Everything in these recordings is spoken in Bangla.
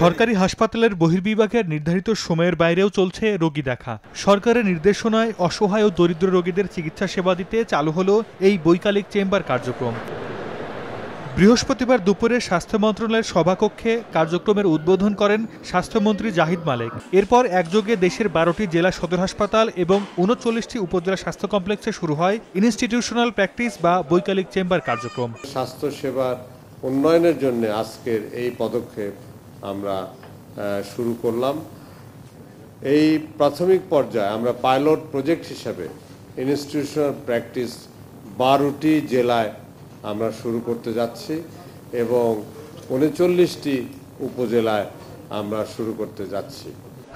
সরকারি হাসপাতালের বহির্বিভাগের নির্ধারিত সময়ের বাইরেও চলছে রোগী দেখা সরকারের নির্দেশনায় অসহায় ও দরিদ্র রোগীদের চিকিৎসা সেবা দিতে চালু হলো এই বৈকালিক চেম্বার কার্যক্রম বৃহস্পতিবার দুপুরে স্বাস্থ্য মন্ত্রণালয়ের সভাকক্ষে কার্যক্রমের উদ্বোধন করেন স্বাস্থ্যমন্ত্রী জাহিদ মালেক এরপর একযোগে দেশের বারোটি জেলা সদর হাসপাতাল এবং উনচল্লিশটি উপজেলা স্বাস্থ্য কমপ্লেক্সে শুরু হয় ইনস্টিটিউশনাল প্র্যাকটিস বা বৈকালিক চেম্বার কার্যক্রম সেবার উন্নয়নের জন্য আজকের এই পদক্ষেপ আমরা শুরু করলাম এই প্রাথমিক পর্যায়ে আমরা পাইলট প্রজেক্ট হিসাবে ইনস্টিটিউশনাল প্র্যাকটিস বারোটি জেলায় আমরা শুরু করতে যাচ্ছি এবং উনচল্লিশটি উপজেলায় আমরা শুরু করতে যাচ্ছি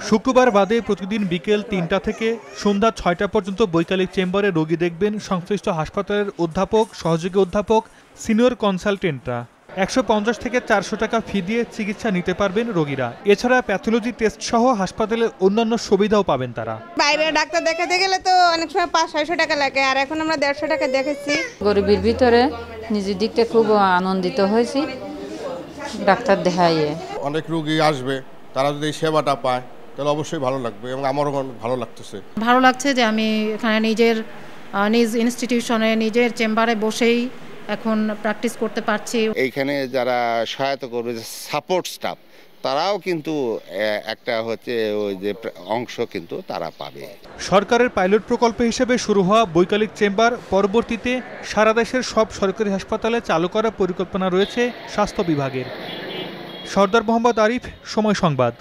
শুক্রবার বাদে প্রতিদিন বিকেল তিনটা থেকে সন্ধ্যা ছয়টা পর্যন্ত বৈকালিক চেম্বারে রোগী দেখবেন সংশ্লিষ্ট হাসপাতালের অধ্যাপক সহযোগী অধ্যাপক সিনিয়র কনসালটেন্টরা একশো পঞ্চাশ থেকে চারশো টাকা ফি দিয়ে চিকিৎসা নিতে পারবেন রোগীরা এছাড়া প্যাথোলজি টেস্ট সহ হাসপাতালের অন্যান্য সুবিধাও পাবেন তারা বাইরে ডাক্তার দেখাতে গেলে তো অনেক সময় পাঁচ ছয়শো টাকা লাগে আর এখন আমরা দেড়শো টাকা দেখেছি গরিবের ভিতরে নিজের দিকটা খুব আনন্দিত হয়েছি ডাক্তার দেখাইয়ে অনেক রোগী আসবে তারা যদি সেবাটা পায় তাহলে অবশ্যই ভালো লাগবে এবং আমারও ভালো লাগতেছে ভালো লাগছে যে আমি এখানে নিজের নিজ ইনস্টিটিউশনে নিজের চেম্বারে বসেই এখন প্র্যাকটিস করতে পারছি এইখানে যারা সহায়তা করবে যে সাপোর্ট স্টাফ তারাও কিন্তু একটা হচ্ছে ওই যে অংশ কিন্তু তারা পাবে সরকারের পাইলট প্রকল্প হিসেবে শুরু হওয়া বৈকালিক চেম্বার পরবর্তীতে সারা দেশের সব সরকারি হাসপাতালে চালু করার পরিকল্পনা রয়েছে স্বাস্থ্য বিভাগের সর্দার মোহাম্মদ আরিফ সময় সংবাদ